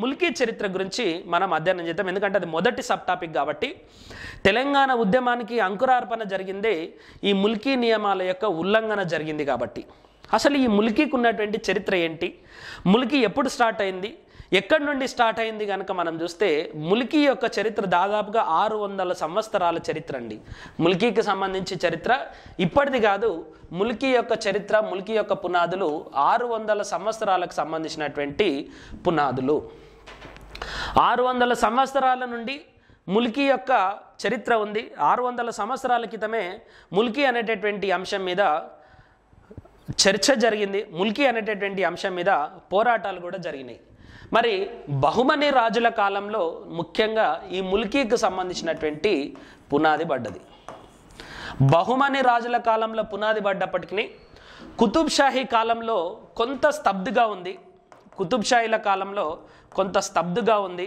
ముల్కీ చరిత్ర గురించి మనం అధ్యయనం చేద్దాం ఎందుకంటే అది మొదటి సబ్ టాపిక్ కాబట్టి తెలంగాణ ఉద్యమానికి అంకురార్పణ జరిగిందే ఈ ముల్కీ నియమాల యొక్క ఉల్లంఘన జరిగింది కాబట్టి అసలు ఈ ములికీకి ఉన్నటువంటి చరిత్ర ఏంటి ములికి ఎప్పుడు స్టార్ట్ అయింది ఎక్కడి నుండి స్టార్ట్ అయింది కనుక మనం చూస్తే ములికి యొక్క చరిత్ర దాదాపుగా ఆరు వందల సంవత్సరాల చరిత్ర అండి ములికీకి సంబంధించి చరిత్ర ఇప్పటిది కాదు ములికి యొక్క చరిత్ర ములికి యొక్క పునాదులు ఆరు వందల సంవత్సరాలకు సంబంధించినటువంటి పునాదులు ఆరు వందల సంవత్సరాల నుండి ముల్కీ యొక్క చరిత్ర ఉంది ఆరు వందల సంవత్సరాల క్రితమే ముల్కీ అనేటటువంటి అంశం మీద చర్చ జరిగింది ముల్కీ అనేటటువంటి అంశం మీద పోరాటాలు కూడా జరిగినాయి మరి బహుమని రాజుల కాలంలో ముఖ్యంగా ఈ ముల్కీకి సంబంధించినటువంటి పునాది పడ్డది బహుమని రాజుల కాలంలో పునాది పడ్డప్పటికీ కుతుబ్ షాహీ కాలంలో కొంత స్తబ్దుగా ఉంది కుతుబ్షాహీల కాలంలో కొంత స్తబ్దుగా ఉంది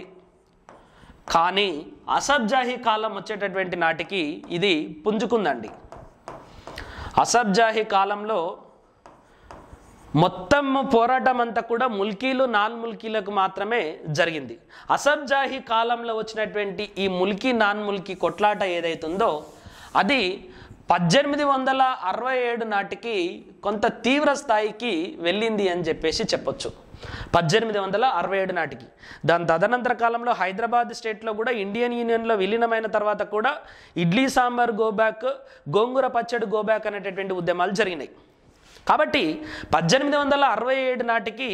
కానీ అసబ్జాహీ కాలం వచ్చేటటువంటి నాటికి ఇది పుంజుకుందండి అసబ్జాహీ కాలంలో మొత్తం పోరాటం అంతా కూడా ముల్కీలు నాన్ ముల్కీలకు మాత్రమే జరిగింది అసబ్జాహీ కాలంలో వచ్చినటువంటి ఈ ముల్కీ నాన్ ముల్కీ కొట్లాట ఏదైతుందో అది పద్దెనిమిది వందల అరవై ఏడు నాటికి కొంత తీవ్ర స్థాయికి వెళ్ళింది అని చెప్పేసి చెప్పొచ్చు పద్దెనిమిది వందల అరవై ఏడు నాటికి దాని తదనంతర కాలంలో హైదరాబాద్ స్టేట్లో కూడా ఇండియన్ యూనియన్లో విలీనమైన తర్వాత కూడా ఇడ్లీ సాంబార్ గోబ్యాక్ గోంగూర పచ్చడి గోబ్యాక్ అనేటటువంటి ఉద్యమాలు జరిగినాయి కాబట్టి పద్దెనిమిది వందల అరవై ఏడు నాటికి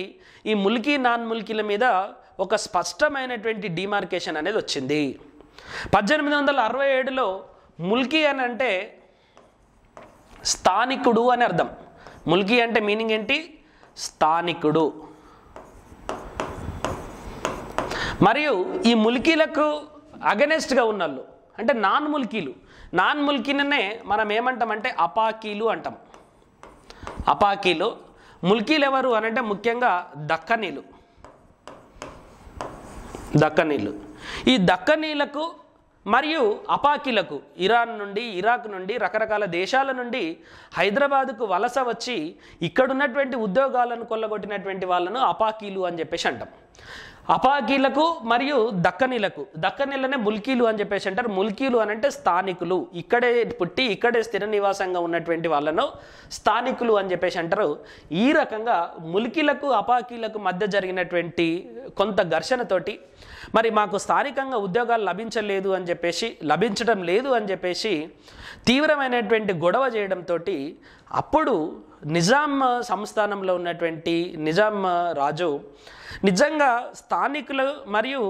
ఈ ముల్కీ నాన్ ముల్కీల మీద ఒక స్పష్టమైనటువంటి డిమార్కేషన్ అనేది వచ్చింది పద్దెనిమిది వందల అరవై ఏడులో ముల్కీ అని అంటే స్థానికుడు అని అర్థం ముల్కీ అంటే మీనింగ్ ఏంటి స్థానికుడు మరియు ఈ ములికీలకు అగనెస్ట్గా ఉన్న వాళ్ళు అంటే నాన్ ముల్కీలు నాన్ ముల్కీలనే మనం ఏమంటామంటే అపాకీలు అంటాం అపాకీలు ముల్కీలు ఎవరు అనంటే ముఖ్యంగా దక్కనీలు దక్కనీలు ఈ దక్కనీలకు మరియు అపాకీలకు ఇరాన్ నుండి ఇరాక్ నుండి రకరకాల దేశాల నుండి హైదరాబాదుకు వలస వచ్చి ఇక్కడున్నటువంటి ఉద్యోగాలను కొల్లగొట్టినటువంటి వాళ్ళను అపాకీలు అని చెప్పేసి అంటాం అపాకీలకు మరియు దక్కనీలకు దక్కనీలనే ముల్కీలు అని చెప్పేసి అంటారు ముల్కీలు అని అంటే స్థానికులు ఇక్కడే పుట్టి ఇక్కడే స్థిర నివాసంగా ఉన్నటువంటి వాళ్ళను స్థానికులు అని చెప్పేసి అంటారు ఈ రకంగా ముల్కీలకు అపాకీలకు మధ్య జరిగినటువంటి కొంత ఘర్షణతోటి మరి మాకు స్థానికంగా ఉద్యోగాలు లభించలేదు అని చెప్పేసి లభించడం లేదు అని చెప్పేసి తీవ్రమైనటువంటి గొడవ చేయడంతో అప్పుడు నిజాం సంస్థానంలో ఉన్నటువంటి నిజాం రాజు నిజంగా స్థానికులు మరియు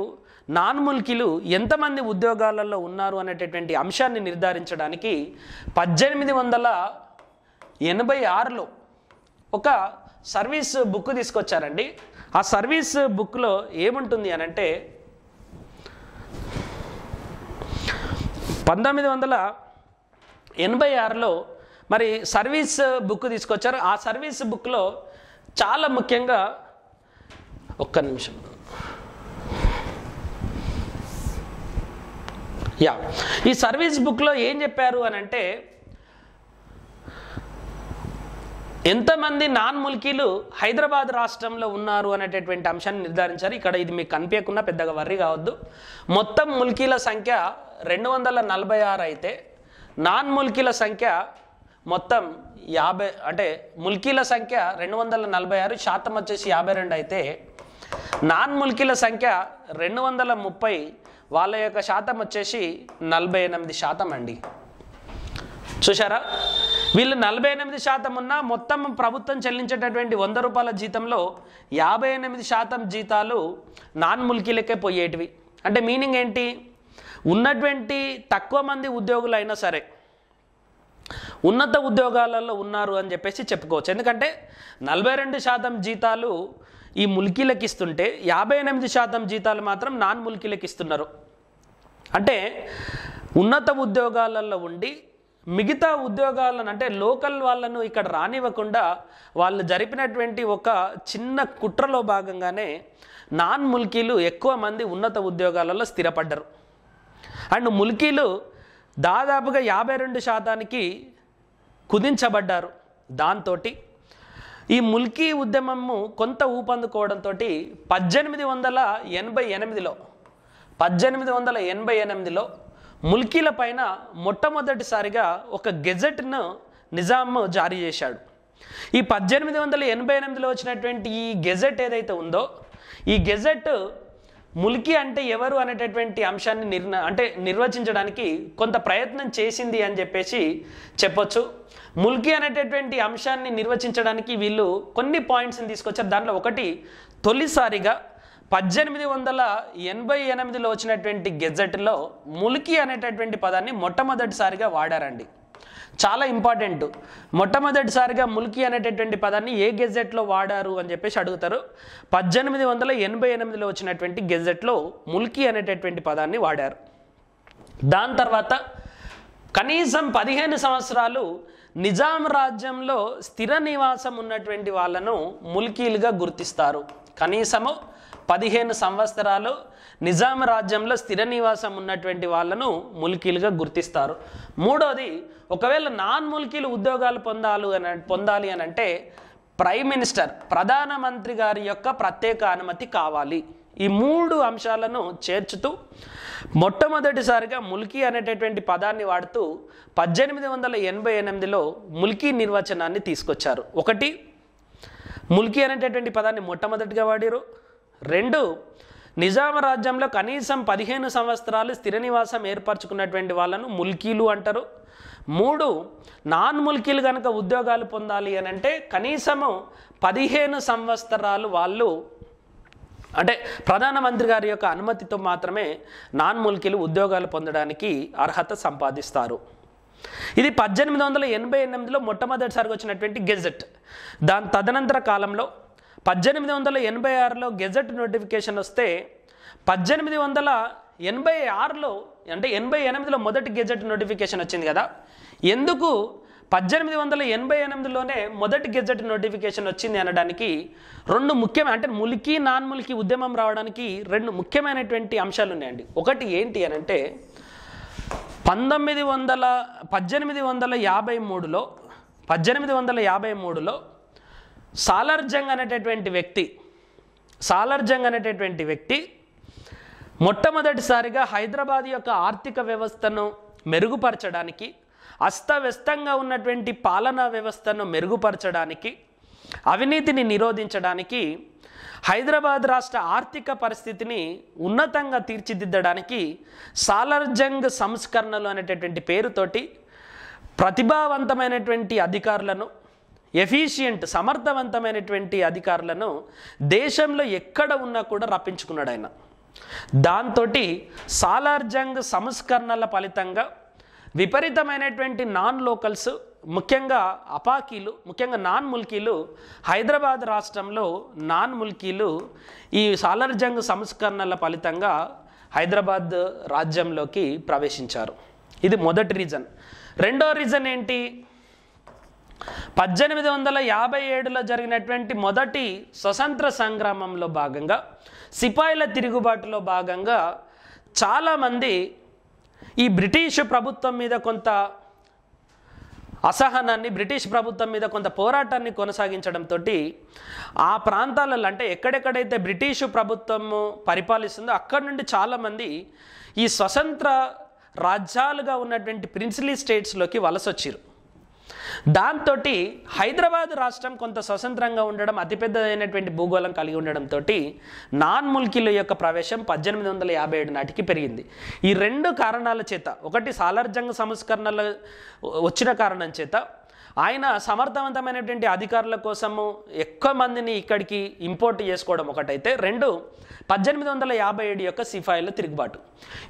నాన్ ముల్కీలు ఎంతమంది ఉద్యోగాలలో ఉన్నారు అనేటటువంటి అంశాన్ని నిర్ధారించడానికి పద్దెనిమిది వందల ఎనభై ఆరులో ఒక సర్వీస్ బుక్ తీసుకొచ్చారండి ఆ సర్వీస్ బుక్లో ఏముంటుంది అని అంటే పంతొమ్మిది వందల ఎనభై ఆరులో మరి సర్వీస్ బుక్ తీసుకొచ్చారు ఆ సర్వీస్ బుక్లో చాలా ముఖ్యంగా ఒక్క నిమిషం యా ఈ సర్వీస్ బుక్లో ఏం చెప్పారు అని అంటే ఎంతమంది నాన్ ముల్కీలు హైదరాబాద్ రాష్ట్రంలో ఉన్నారు అనేటటువంటి అంశాన్ని నిర్ధారించారు ఇక్కడ ఇది మీకు కనిపించకుండా పెద్దగా వర్రి కావద్దు మొత్తం ముల్కీల సంఖ్య రెండు వందల నలభై ఆరు అయితే నాన్ ముల్కీల సంఖ్య మొత్తం యాభై అంటే ముల్కీల సంఖ్య రెండు వందల నలభై ఆరు శాతం వచ్చేసి యాభై రెండు అయితే నాన్ ముల్కీల సంఖ్య రెండు వందల ముప్పై వాళ్ళ యొక్క శాతం వచ్చేసి నలభై ఎనిమిది శాతం అండి చూసారా వీళ్ళు నలభై ఎనిమిది శాతం ఉన్న మొత్తం ప్రభుత్వం చెల్లించేటటువంటి వంద రూపాయల జీతంలో యాభై ఎనిమిది శాతం జీతాలు నాన్ ముల్కీలకే పోయేటివి అంటే మీనింగ్ ఏంటి ఉన్నటువంటి తక్కువ మంది ఉద్యోగులైనా సరే ఉన్నత ఉద్యోగాలలో ఉన్నారు అని చెప్పేసి చెప్పుకోవచ్చు ఎందుకంటే నలభై రెండు శాతం జీతాలు ఈ ములికీలకు ఇస్తుంటే యాభై ఎనిమిది శాతం జీతాలు మాత్రం నాన్ ములికీలకు ఇస్తున్నారు అంటే ఉన్నత ఉద్యోగాలలో ఉండి మిగతా ఉద్యోగాలను అంటే లోకల్ వాళ్ళను ఇక్కడ రానివ్వకుండా వాళ్ళు జరిపినటువంటి ఒక చిన్న కుట్రలో భాగంగానే నాన్ ముల్కీలు ఎక్కువ మంది ఉన్నత ఉద్యోగాలలో స్థిరపడ్డరు అండ్ ముల్కీలు దాదాపుగా యాభై రెండు శాతానికి కుదించబడ్డారు దాంతో ఈ ముల్కీ ఉద్యమము కొంత ఊపందుకోవడంతో పద్దెనిమిది వందల ఎనభై ఎనిమిదిలో పద్దెనిమిది వందల ఎనభై ఎనిమిదిలో ముల్కీల పైన మొట్టమొదటిసారిగా ఒక గెజెట్ను నిజాం జారీ చేశాడు ఈ పద్దెనిమిది వందల ఎనభై ఎనిమిదిలో వచ్చినటువంటి ఈ గెజెట్ ఏదైతే ఉందో ఈ గెజెట్ ముల్కీ అంటే ఎవరు అనేటటువంటి అంశాన్ని నిర్ణ అంటే నిర్వచించడానికి కొంత ప్రయత్నం చేసింది అని చెప్పేసి చెప్పొచ్చు ముల్కీ అనేటటువంటి అంశాన్ని నిర్వచించడానికి వీళ్ళు కొన్ని పాయింట్స్ని తీసుకొచ్చారు దాంట్లో ఒకటి తొలిసారిగా పద్దెనిమిది వందల ఎనభై ఎనిమిదిలో వచ్చినటువంటి గెజెట్లో ములికి అనేటటువంటి పదాన్ని మొట్టమొదటిసారిగా వాడారండి చాలా ఇంపార్టెంట్ మొట్టమొదటిసారిగా ములికి అనేటటువంటి పదాన్ని ఏ గెజెట్లో వాడారు అని చెప్పేసి అడుగుతారు పద్దెనిమిది వందల ఎనభై ఎనిమిదిలో వచ్చినటువంటి గెజెట్లో ములికి అనేటటువంటి పదాన్ని వాడారు దాని తర్వాత కనీసం పదిహేను సంవత్సరాలు నిజాం రాజ్యంలో స్థిర నివాసం ఉన్నటువంటి వాళ్ళను ముల్కీలుగా గుర్తిస్తారు కనీసము పదిహేను సంవత్సరాలు నిజాం రాజ్యంలో స్థిర నివాసం ఉన్నటువంటి వాళ్ళను ములికీలుగా గుర్తిస్తారు మూడోది ఒకవేళ నాన్ ముల్కీలు ఉద్యోగాలు పొందాలి అని పొందాలి అని అంటే ప్రైమ్ మినిస్టర్ ప్రధానమంత్రి గారి యొక్క ప్రత్యేక అనుమతి కావాలి ఈ మూడు అంశాలను చేర్చుతూ మొట్టమొదటిసారిగా ముల్కీ అనేటటువంటి పదాన్ని వాడుతూ పద్దెనిమిది వందల ఎనభై ఎనిమిదిలో ముల్కీ నిర్వచనాన్ని తీసుకొచ్చారు ఒకటి ముల్కీ అనేటటువంటి పదాన్ని మొట్టమొదటిగా వాడారు రెండు నిజాం రాజ్యంలో కనీసం పదిహేను సంవత్సరాలు స్థిర నివాసం ఏర్పరచుకున్నటువంటి వాళ్ళను ముల్కీలు అంటారు మూడు నాన్ ముల్కీలు కనుక ఉద్యోగాలు పొందాలి అని అంటే కనీసము పదిహేను సంవత్సరాలు వాళ్ళు అంటే ప్రధానమంత్రి గారి యొక్క అనుమతితో మాత్రమే నాన్ ముల్కీలు ఉద్యోగాలు పొందడానికి అర్హత సంపాదిస్తారు ఇది పద్దెనిమిది వందల ఎనభై ఎనిమిదిలో మొట్టమొదటిసారిగా వచ్చినటువంటి గెజెట్ దాని తదనంతర కాలంలో పద్దెనిమిది వందల ఎనభై ఆరులో గెజెట్ నోటిఫికేషన్ వస్తే పద్దెనిమిది వందల ఎనభై ఆరులో అంటే ఎనభై ఎనిమిదిలో మొదటి గెజెట్ నోటిఫికేషన్ వచ్చింది కదా ఎందుకు పద్దెనిమిది వందల ఎనభై ఎనిమిదిలోనే మొదటి గెజెట్ నోటిఫికేషన్ వచ్చింది అనడానికి రెండు ముఖ్యమైన అంటే ములికి నాన్ ములికి ఉద్యమం రావడానికి రెండు ముఖ్యమైనటువంటి అంశాలు ఉన్నాయండి ఒకటి ఏంటి అని అంటే పంతొమ్మిది వందల పద్దెనిమిది వందల యాభై మూడులో పద్దెనిమిది వందల యాభై మూడులో సాలార్జంగ్ అనేటటువంటి వ్యక్తి సాలార్జంగ్ అనేటటువంటి వ్యక్తి మొట్టమొదటిసారిగా హైదరాబాద్ యొక్క ఆర్థిక వ్యవస్థను మెరుగుపరచడానికి అస్తవ్యస్తంగా ఉన్నటువంటి పాలనా వ్యవస్థను మెరుగుపరచడానికి అవినీతిని నిరోధించడానికి హైదరాబాద్ రాష్ట్ర ఆర్థిక పరిస్థితిని ఉన్నతంగా తీర్చిదిద్దడానికి సాలర్జంగ్ సంస్కరణలు అనేటటువంటి పేరుతోటి ప్రతిభావంతమైనటువంటి అధికారులను ఎఫిషియంట్ సమర్థవంతమైనటువంటి అధికారులను దేశంలో ఎక్కడ ఉన్నా కూడా రప్పించుకున్నాడు ఆయన దాంతో సాలార్జంగ్ సంస్కరణల ఫలితంగా విపరీతమైనటువంటి నాన్ లోకల్స్ ముఖ్యంగా అపాకీలు ముఖ్యంగా నాన్ ముల్కీలు హైదరాబాద్ రాష్ట్రంలో నాన్ ముల్కీలు ఈ సాలార్జంగ్ సంస్కరణల ఫలితంగా హైదరాబాద్ రాజ్యంలోకి ప్రవేశించారు ఇది మొదటి రీజన్ రెండో రీజన్ ఏంటి పద్దెనిమిది వందల యాభై ఏడులో జరిగినటువంటి మొదటి స్వతంత్ర సంగ్రామంలో భాగంగా సిపాయిల తిరుగుబాటులో భాగంగా చాలామంది ఈ బ్రిటిష్ ప్రభుత్వం మీద కొంత అసహనాన్ని బ్రిటిష్ ప్రభుత్వం మీద కొంత పోరాటాన్ని కొనసాగించడంతో ఆ ప్రాంతాలలో అంటే ఎక్కడెక్కడైతే బ్రిటిష్ ప్రభుత్వము పరిపాలిస్తుందో అక్కడి నుండి చాలామంది ఈ స్వతంత్ర రాజ్యాలుగా ఉన్నటువంటి ప్రిన్సిలీ స్టేట్స్లోకి వలసొచ్చారు దాంతో హైదరాబాద్ రాష్ట్రం కొంత స్వతంత్రంగా ఉండడం అతిపెద్దదైనటువంటి భూగోళం కలిగి ఉండడంతో నాన్ ముల్కీల యొక్క ప్రవేశం పద్దెనిమిది వందల యాభై ఏడు నాటికి పెరిగింది ఈ రెండు కారణాల చేత ఒకటి సాలర్జంగ సంస్కరణలు వచ్చిన కారణం చేత ఆయన సమర్థవంతమైనటువంటి అధికారుల కోసము ఎక్కువ మందిని ఇక్కడికి ఇంపోర్ట్ చేసుకోవడం ఒకటైతే రెండు పద్దెనిమిది వందల యాభై ఏడు యొక్క సిఫాయిల తిరుగుబాటు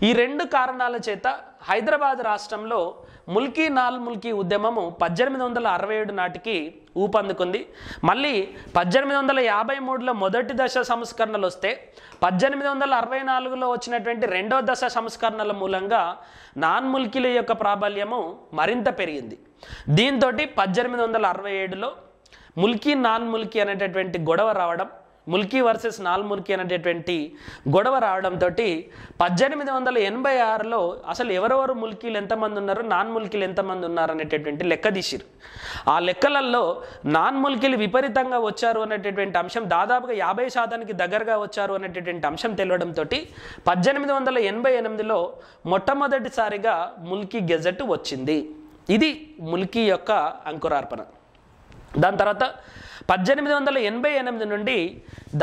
ఈ రెండు కారణాల చేత హైదరాబాద్ రాష్ట్రంలో ముల్కీ నాల్ ముల్కీ ఉద్యమము పద్దెనిమిది వందల అరవై ఏడు నాటికి ఊపందుకుంది మళ్ళీ పద్దెనిమిది వందల యాభై మూడులో మొదటి దశ సంస్కరణలు వస్తే పద్దెనిమిది వందల అరవై నాలుగులో వచ్చినటువంటి రెండో దశ సంస్కరణల మూలంగా నాన్ ముల్కీల యొక్క ప్రాబల్యము మరింత పెరిగింది దీంతో పద్దెనిమిది వందల అరవై ఏడులో ముల్కీ నాన్ ముల్కీ అనేటటువంటి గొడవ రావడం ముల్కీ వర్సెస్ నాల్ ముల్కీ అనేటటువంటి గొడవ రావడంతో పద్దెనిమిది వందల ఎనభై ఆరులో అసలు ఎవరెవరు ముల్కీలు ఎంతమంది ఉన్నారు నాన్ ముల్కీలు ఎంతమంది ఉన్నారు అనేటటువంటి లెక్క తీసిరు ఆ లెక్కలలో నాన్ ముల్కీలు విపరీతంగా వచ్చారు అనేటటువంటి అంశం దాదాపుగా యాభై శాతానికి దగ్గరగా వచ్చారు అనేటటువంటి అంశం తెలియడంతో పద్దెనిమిది వందల ఎనభై ఎనిమిదిలో మొట్టమొదటిసారిగా ముల్కీ గెజెట్ వచ్చింది ఇది ముల్కీ యొక్క అంకురార్పణ దాని తర్వాత పద్దెనిమిది వందల ఎనభై ఎనిమిది నుండి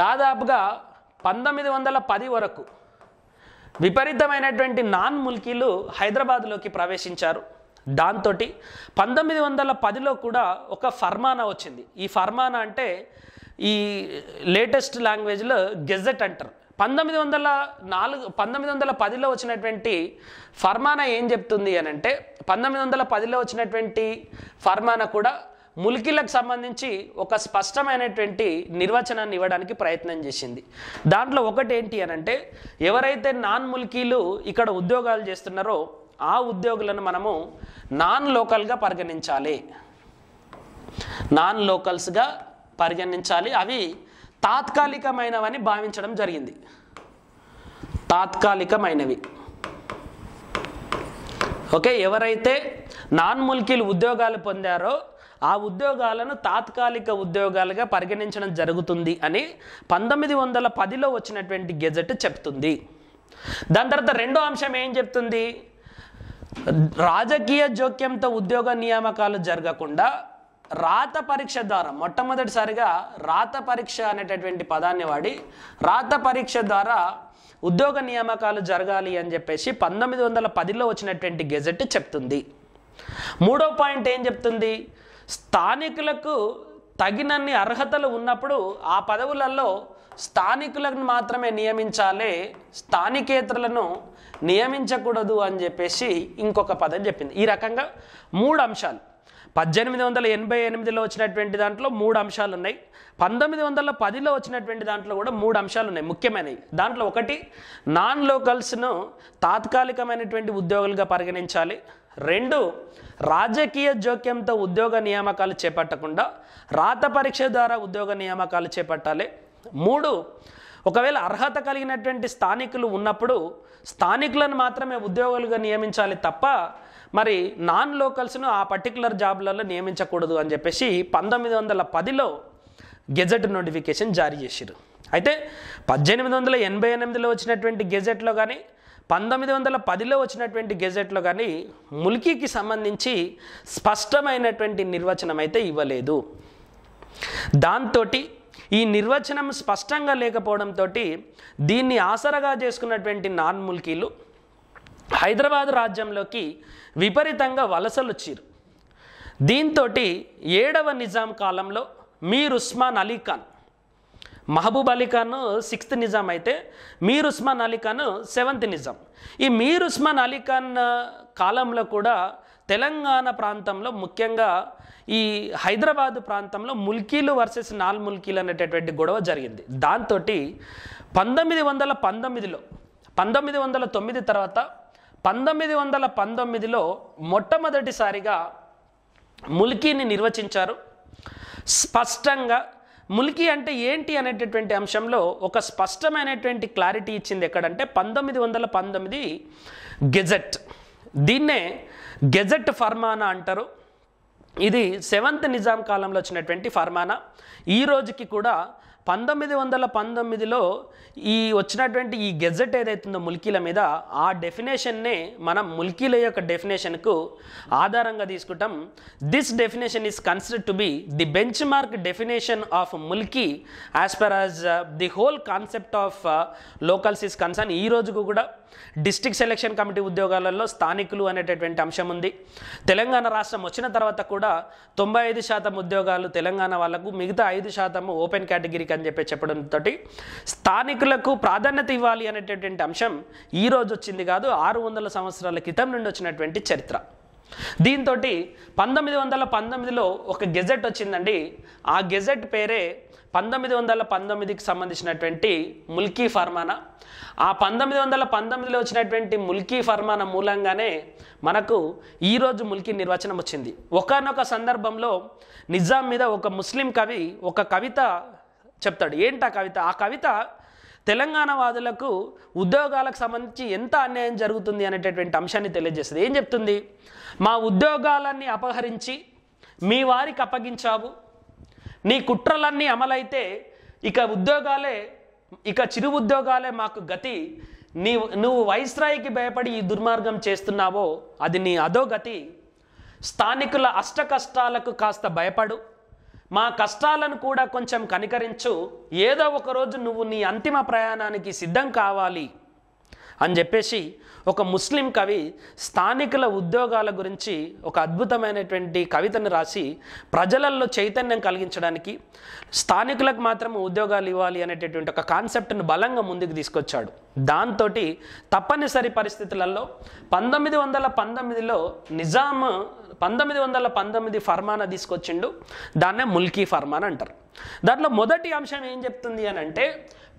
దాదాపుగా పంతొమ్మిది వందల పది వరకు విపరీతమైనటువంటి నాన్ ముల్కీలు హైదరాబాద్లోకి ప్రవేశించారు దాంతో పంతొమ్మిది వందల పదిలో కూడా ఒక ఫర్మానా వచ్చింది ఈ ఫర్మానా అంటే ఈ లేటెస్ట్ లాంగ్వేజ్లో గెజెట్ అంటారు పంతొమ్మిది వందల నాలుగు పంతొమ్మిది వందల పదిలో వచ్చినటువంటి ఫర్మానా ఏం చెప్తుంది అని అంటే పంతొమ్మిది వందల పదిలో వచ్చినటువంటి ఫర్మానా కూడా ములికిలకు సంబంధించి ఒక స్పష్టమైనటువంటి నిర్వచనాన్ని ఇవ్వడానికి ప్రయత్నం చేసింది దాంట్లో ఒకటి ఏంటి అనంటే ఎవరైతే నాన్ ములికీలు ఇక్కడ ఉద్యోగాలు చేస్తున్నారో ఆ ఉద్యోగులను మనము నాన్ లోకల్గా పరిగణించాలి నాన్ లోకల్స్గా పరిగణించాలి అవి తాత్కాలికమైనవని భావించడం జరిగింది తాత్కాలికమైనవి ఓకే ఎవరైతే నాన్ ములికీలు ఉద్యోగాలు పొందారో ఆ ఉద్యోగాలను తాత్కాలిక ఉద్యోగాలుగా పరిగణించడం జరుగుతుంది అని పంతొమ్మిది వందల పదిలో వచ్చినటువంటి గెజెట్ చెప్తుంది దాని తర్వాత రెండో అంశం ఏం చెప్తుంది రాజకీయ జోక్యంతో ఉద్యోగ నియామకాలు జరగకుండా రాత పరీక్ష ద్వారా మొట్టమొదటిసారిగా రాత పరీక్ష అనేటటువంటి పదాన్ని వాడి రాత పరీక్ష ద్వారా ఉద్యోగ నియామకాలు జరగాలి అని చెప్పేసి పంతొమ్మిది వందల పదిలో వచ్చినటువంటి గెజెట్ చెప్తుంది మూడో పాయింట్ ఏం చెప్తుంది స్థానికులకు తగినన్ని అర్హతలు ఉన్నప్పుడు ఆ పదవులలో స్థానికులను మాత్రమే నియమించాలి స్థానికేతరులను నియమించకూడదు అని చెప్పేసి ఇంకొక పదం చెప్పింది ఈ రకంగా మూడు అంశాలు పద్దెనిమిది వందల ఎనభై ఎనిమిదిలో వచ్చినటువంటి దాంట్లో మూడు అంశాలు ఉన్నాయి పంతొమ్మిది వందల పదిలో వచ్చినటువంటి దాంట్లో కూడా మూడు అంశాలు ఉన్నాయి ముఖ్యమైనవి దాంట్లో ఒకటి నాన్ లోకల్స్ను తాత్కాలికమైనటువంటి ఉద్యోగులుగా పరిగణించాలి రెండు రాజకీయ జోక్యంతో ఉద్యోగ నియామకాలు చేపట్టకుండా రాత పరీక్ష ద్వారా ఉద్యోగ నియామకాలు చేపట్టాలి మూడు ఒకవేళ అర్హత కలిగినటువంటి స్థానికులు ఉన్నప్పుడు స్థానికులను మాత్రమే ఉద్యోగులుగా నియమించాలి తప్ప మరి నాన్ లోకల్స్ను ఆ పర్టికులర్ జాబ్లలో నియమించకూడదు అని చెప్పేసి పంతొమ్మిది వందల పదిలో గెజెట్ నోటిఫికేషన్ జారీ చేసిరు అయితే పద్దెనిమిది వందల ఎనభై ఎనిమిదిలో వచ్చినటువంటి గెజెట్లో కానీ పంతొమ్మిది వందల పదిలో వచ్చినటువంటి గెజెట్లో కానీ ముల్కీకి సంబంధించి స్పష్టమైనటువంటి నిర్వచనం అయితే ఇవ్వలేదు దాంతో ఈ నిర్వచనం స్పష్టంగా లేకపోవడంతో దీన్ని ఆసరగా చేసుకున్నటువంటి నాన్ ముల్కీలు హైదరాబాద్ రాజ్యంలోకి విపరీతంగా వలసలు వచ్చారు దీంతో ఏడవ నిజాం కాలంలో మీర్ ఉస్మాన్ అలీ ఖాన్ మహబూబ్ అలీ ఖాన్ సిక్స్త్ నిజాం అయితే మీర్ ఉస్మాన్ అలీ ఖాన్ సెవెంత్ నిజాం ఈ మీర్ ఉస్మాన్ అలీ ఖాన్ కాలంలో కూడా తెలంగాణ ప్రాంతంలో ముఖ్యంగా ఈ హైదరాబాద్ ప్రాంతంలో ముల్కీలు వర్సెస్ నాల్ ముల్కీలు అనేటటువంటి గొడవ జరిగింది దాంతో పంతొమ్మిది వందల పంతొమ్మిదిలో పంతొమ్మిది వందల తొమ్మిది తర్వాత పంతొమ్మిది వందల పంతొమ్మిదిలో మొట్టమొదటిసారిగా ముల్కీని నిర్వచించారు స్పష్టంగా ములికి అంటే ఏంటి అనేటటువంటి అంశంలో ఒక స్పష్టమైనటువంటి క్లారిటీ ఇచ్చింది ఎక్కడంటే పంతొమ్మిది వందల పంతొమ్మిది గెజెట్ దీన్నే గెజెట్ ఫర్మానా అంటారు ఇది సెవెంత్ నిజాం కాలంలో వచ్చినటువంటి ఫర్మానా ఈ రోజుకి కూడా పంతొమ్మిది వందల పంతొమ్మిదిలో ఈ వచ్చినటువంటి ఈ గెజెట్ ఏదైతుందో ముల్కీల మీద ఆ డెఫినేషన్నే మనం ముల్కీల యొక్క డెఫినేషన్కు ఆధారంగా తీసుకుంటాం this definition is consider to be the benchmark definition of Mulki as per as the whole concept of locals is concern ఈ రోజుకు కూడా డిస్టిక్ సెలక్షన్ కమిటీ ఉద్యోగాలలో స్థానికులు అనేటటువంటి అంశం ఉంది తెలంగాణ రాష్ట్రం వచ్చిన తర్వాత కూడా తొంభై ఐదు శాతం ఉద్యోగాలు తెలంగాణ వాళ్ళకు మిగతా ఐదు శాతం ఓపెన్ కేటగిరీకి అని చెప్పి చెప్పడంతో స్థానికులకు ప్రాధాన్యత ఇవ్వాలి అనేటటువంటి అంశం ఈరోజు వచ్చింది కాదు ఆరు వందల సంవత్సరాల క్రితం నుండి వచ్చినటువంటి చరిత్ర దీంతో పంతొమ్మిది వందల పంతొమ్మిదిలో ఒక గెజెట్ వచ్చిందండి ఆ గెజెట్ పేరే పంతొమ్మిది వందల పంతొమ్మిదికి సంబంధించినటువంటి ముల్కీ ఫర్మానా ఆ పంతొమ్మిది వందల పంతొమ్మిదిలో వచ్చినటువంటి ముల్కీ ఫర్మానా మూలంగానే మనకు ఈరోజు ముల్కీ నిర్వచనం వచ్చింది ఒకనొక సందర్భంలో నిజాం మీద ఒక ముస్లిం కవి ఒక కవిత చెప్తాడు ఏంటి ఆ కవిత ఆ కవిత తెలంగాణ వాదులకు ఉద్యోగాలకు సంబంధించి ఎంత అన్యాయం జరుగుతుంది అనేటటువంటి అంశాన్ని తెలియజేస్తుంది ఏం చెప్తుంది మా ఉద్యోగాలన్నీ అపహరించి మీ వారికి అప్పగించావు నీ కుట్రలన్నీ అమలైతే ఇక ఉద్యోగాలే ఇక చిరు ఉద్యోగాలే మాకు గతి నీ నువ్వు వైస్రాయికి భయపడి ఈ దుర్మార్గం చేస్తున్నావో అది నీ అధోగతి స్థానికుల అష్ట కష్టాలకు కాస్త భయపడు మా కష్టాలను కూడా కొంచెం కనికరించు ఏదో ఒకరోజు నువ్వు నీ అంతిమ ప్రయాణానికి సిద్ధం కావాలి అని చెప్పేసి ఒక ముస్లిం కవి స్థానికుల ఉద్యోగాల గురించి ఒక అద్భుతమైనటువంటి కవితను రాసి ప్రజలలో చైతన్యం కలిగించడానికి స్థానికులకు మాత్రం ఉద్యోగాలు ఇవ్వాలి అనేటటువంటి ఒక కాన్సెప్ట్ను బలంగా ముందుకు తీసుకొచ్చాడు దాంతో తప్పనిసరి పరిస్థితులలో పంతొమ్మిది వందల పంతొమ్మిదిలో నిజాం పంతొమ్మిది వందల పంతొమ్మిది ఫర్మానా తీసుకొచ్చిండు దాన్నే ముల్కీ ఫర్మాన్ అంటారు దాంట్లో మొదటి అంశం ఏం చెప్తుంది అని అంటే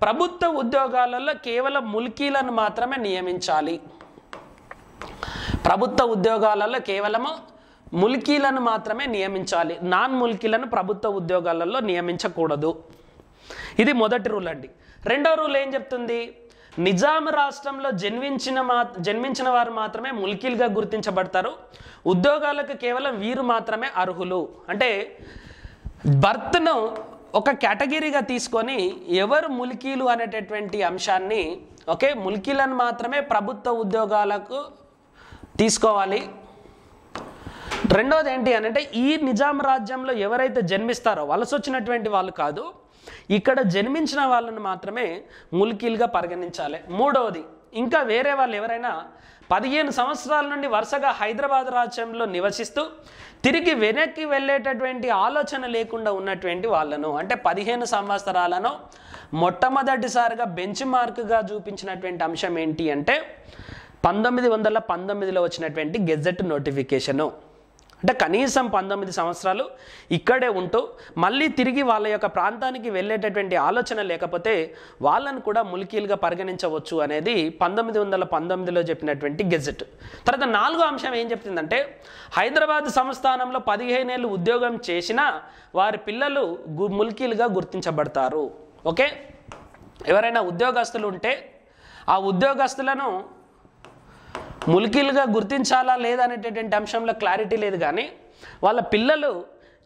ప్రభుత్వ ఉద్యోగాలలో కేవలం ముల్కీలను మాత్రమే నియమించాలి ప్రభుత్వ ఉద్యోగాలలో కేవలము ముల్కీలను మాత్రమే నియమించాలి నాన్ ముల్కీలను ప్రభుత్వ ఉద్యోగాలలో నియమించకూడదు ఇది మొదటి రూల్ అండి రెండో రూల్ ఏం చెప్తుంది నిజాం రాష్ట్రంలో జన్మించిన మా జన్మించిన వారు మాత్రమే ముల్కీల్గా గుర్తించబడతారు ఉద్యోగాలకు కేవలం వీరు మాత్రమే అర్హులు అంటే బర్త్ను ఒక కేటగిరీగా తీసుకొని ఎవరు ములికీలు అనేటటువంటి అంశాన్ని ఓకే ములికీలను మాత్రమే ప్రభుత్వ ఉద్యోగాలకు తీసుకోవాలి రెండోది ఏంటి అని అంటే ఈ నిజాం రాజ్యంలో ఎవరైతే జన్మిస్తారో వలస వచ్చినటువంటి వాళ్ళు కాదు ఇక్కడ జన్మించిన వాళ్ళను మాత్రమే ములికీలుగా పరిగణించాలి మూడవది ఇంకా వేరే వాళ్ళు ఎవరైనా పదిహేను సంవత్సరాల నుండి వరుసగా హైదరాబాద్ రాజ్యంలో నివసిస్తూ తిరిగి వెనక్కి వెళ్ళేటటువంటి ఆలోచన లేకుండా ఉన్నటువంటి వాళ్ళను అంటే పదిహేను సంవత్సరాలను మొట్టమొదటిసారిగా బెంచ్ మార్క్గా చూపించినటువంటి అంశం ఏంటి అంటే పంతొమ్మిది వందల పంతొమ్మిదిలో వచ్చినటువంటి గెజెట్ నోటిఫికేషను అంటే కనీసం పంతొమ్మిది సంవత్సరాలు ఇక్కడే ఉంటూ మళ్ళీ తిరిగి వాళ్ళ యొక్క ప్రాంతానికి వెళ్ళేటటువంటి ఆలోచన లేకపోతే వాళ్ళను కూడా ములికీలుగా పరిగణించవచ్చు అనేది పంతొమ్మిది వందల పంతొమ్మిదిలో చెప్పినటువంటి గెజెట్ తర్వాత నాలుగో అంశం ఏం చెప్తుందంటే హైదరాబాద్ సంస్థానంలో పదిహేను ఏళ్ళు ఉద్యోగం చేసిన వారి పిల్లలు ములికీలుగా గుర్తించబడతారు ఓకే ఎవరైనా ఉద్యోగస్తులు ఉంటే ఆ ఉద్యోగస్తులను ములికిలుగా గుర్తించాలా లేదనేటటువంటి అంశంలో క్లారిటీ లేదు కానీ వాళ్ళ పిల్లలు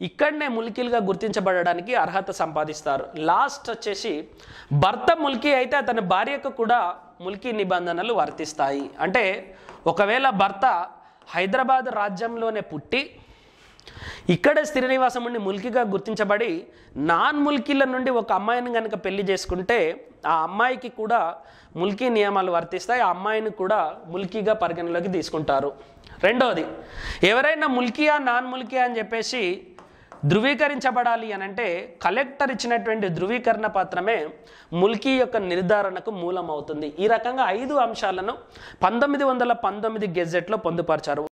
ఇక్కడనే ములికిలుగా గుర్తించబడడానికి అర్హత సంపాదిస్తారు లాస్ట్ వచ్చేసి భర్త ములికి అయితే అతని భార్యకు కూడా ములికి నిబంధనలు వర్తిస్తాయి అంటే ఒకవేళ భర్త హైదరాబాద్ రాజ్యంలోనే పుట్టి ఇక్కడే శ్రీనివాసం ఉండి ముల్కిగా గుర్తించబడి నాన్ ముల్కీల నుండి ఒక అమ్మాయిని కనుక పెళ్లి చేసుకుంటే ఆ అమ్మాయికి కూడా ముల్కీ నియమాలు వర్తిస్తాయి ఆ అమ్మాయిని కూడా ముల్కీగా పరిగణలోకి తీసుకుంటారు రెండవది ఎవరైనా ముల్కియా నాన్ ముల్కియా అని చెప్పేసి ధృవీకరించబడాలి అని అంటే కలెక్టర్ ఇచ్చినటువంటి ధృవీకరణ పత్రమే ముల్కీ యొక్క నిర్ధారణకు మూలం అవుతుంది ఈ రకంగా ఐదు అంశాలను పంతొమ్మిది వందల పంతొమ్మిది గెజెట్లో పొందుపరిచారు